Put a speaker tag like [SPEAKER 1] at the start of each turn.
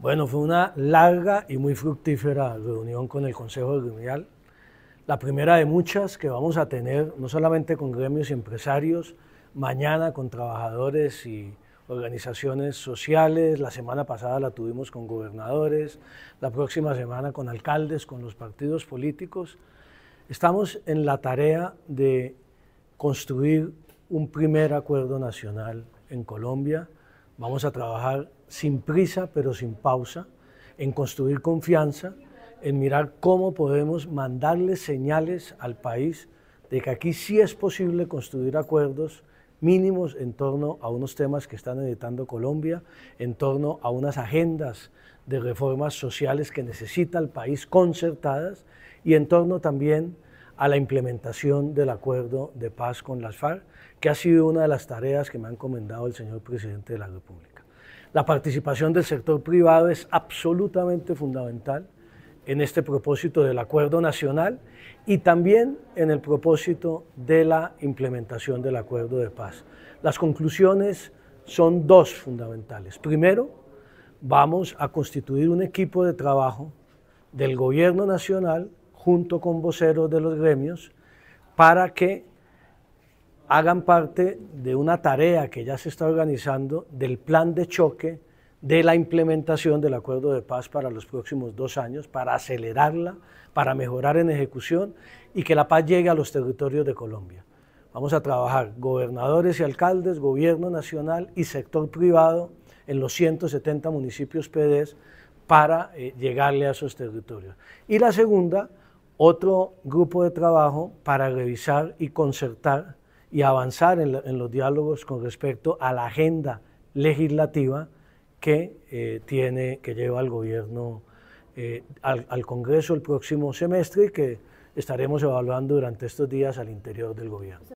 [SPEAKER 1] Bueno, fue una larga y muy fructífera reunión con el Consejo Gremial, la primera de muchas que vamos a tener, no solamente con gremios y empresarios, mañana con trabajadores y organizaciones sociales, la semana pasada la tuvimos con gobernadores, la próxima semana con alcaldes, con los partidos políticos. Estamos en la tarea de construir un primer acuerdo nacional en Colombia Vamos a trabajar sin prisa, pero sin pausa, en construir confianza, en mirar cómo podemos mandarle señales al país de que aquí sí es posible construir acuerdos mínimos en torno a unos temas que están editando Colombia, en torno a unas agendas de reformas sociales que necesita el país concertadas y en torno también a la implementación del acuerdo de paz con las FARC, que ha sido una de las tareas que me ha encomendado el señor presidente de la República. La participación del sector privado es absolutamente fundamental en este propósito del acuerdo nacional y también en el propósito de la implementación del acuerdo de paz. Las conclusiones son dos fundamentales. Primero, vamos a constituir un equipo de trabajo del gobierno nacional junto con voceros de los gremios, para que hagan parte de una tarea que ya se está organizando del plan de choque de la implementación del acuerdo de paz para los próximos dos años, para acelerarla, para mejorar en ejecución y que la paz llegue a los territorios de Colombia. Vamos a trabajar gobernadores y alcaldes, gobierno nacional y sector privado en los 170 municipios PDs para eh, llegarle a esos territorios. Y la segunda, otro grupo de trabajo para revisar y concertar y avanzar en, los diálogos con respecto a la agenda legislativa que, eh, tiene, que lleva el gobierno eh, al, al, Congreso el próximo semestre y que estaremos evaluando durante estos días al interior del gobierno.